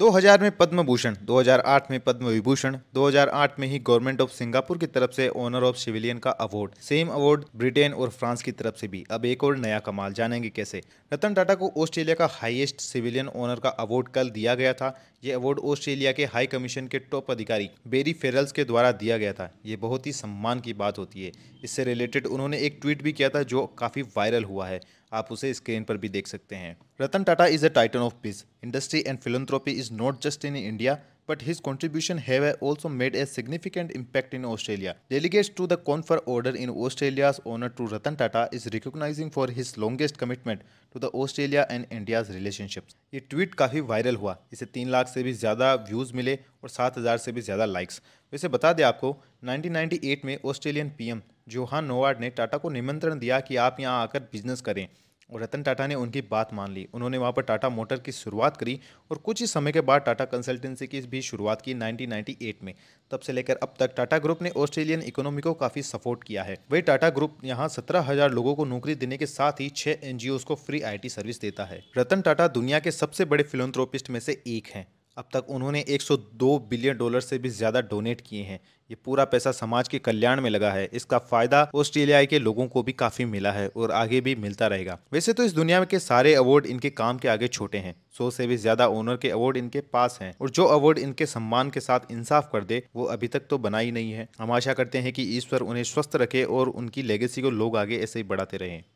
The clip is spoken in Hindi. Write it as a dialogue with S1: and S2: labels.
S1: 2000 में पद्म भूषण 2008 में पद्म विभूषण 2008 में ही गवर्नमेंट ऑफ सिंगापुर की तरफ से ऑनर ऑफ सिविलियन का अवार्ड सेम अवार्ड ब्रिटेन और फ्रांस की तरफ से भी अब एक और नया कमाल जानेंगे कैसे रतन टाटा को ऑस्ट्रेलिया का हाईएस्ट सिविलियन ऑनर का अवार्ड कल दिया गया था ये अवार्ड ऑस्ट्रेलिया के हाई कमीशन के टॉप अधिकारी बेरी फेरल्स के द्वारा दिया गया था ये बहुत ही सम्मान की बात होती है इससे रिलेटेड उन्होंने एक ट्वीट भी किया था जो काफ़ी वायरल हुआ है आप उसे स्क्रीन पर भी देख सकते हैं Ratan Tata is a titan of peace industry and philanthropy is not just in India but his contribution have also made a significant impact in Australia. Delegates to the Confer Order in Australia's honor to Ratan Tata is recognizing for his longest commitment to the Australia and India's relationships. ये ट्वीट काफ़ी वायरल हुआ इसे तीन लाख से भी ज़्यादा व्यूज़ मिले और सात हज़ार से भी ज़्यादा लाइक्स वैसे बता दें आपको 1998 में ऑस्ट्रेलियन पीएम जोहान नोवार्ड ने टाटा को निमंत्रण दिया कि आप यहाँ आकर बिजनेस करें रतन टाटा ने उनकी बात मान ली उन्होंने वहाँ पर टाटा मोटर की शुरुआत करी और कुछ ही समय के बाद टाटा कंसल्टेंसी की भी शुरुआत की 1998 में तब से लेकर अब तक टाटा ग्रुप ने ऑस्ट्रेलियन इकोनॉमी को काफ़ी सपोर्ट किया है वही टाटा ग्रुप यहाँ सत्रह हजार लोगों को नौकरी देने के साथ ही छः एन को फ्री आई सर्विस देता है रतन टाटा दुनिया के सबसे बड़े फिलोथ्रोपिस्ट में से एक हैं अब तक उन्होंने 102 बिलियन डॉलर से भी ज़्यादा डोनेट किए हैं ये पूरा पैसा समाज के कल्याण में लगा है इसका फायदा ऑस्ट्रेलिया के लोगों को भी काफ़ी मिला है और आगे भी मिलता रहेगा वैसे तो इस दुनिया के सारे अवार्ड इनके काम के आगे छोटे हैं सौ से भी ज़्यादा ओनर के अवार्ड इनके पास हैं और जो अवार्ड इनके सम्मान के साथ इंसाफ कर दे वो अभी तक तो बना ही नहीं है हम आशा करते हैं कि ईश्वर उन्हें स्वस्थ रखे और उनकी लेगेसी को लोग आगे ऐसे ही बढ़ाते रहें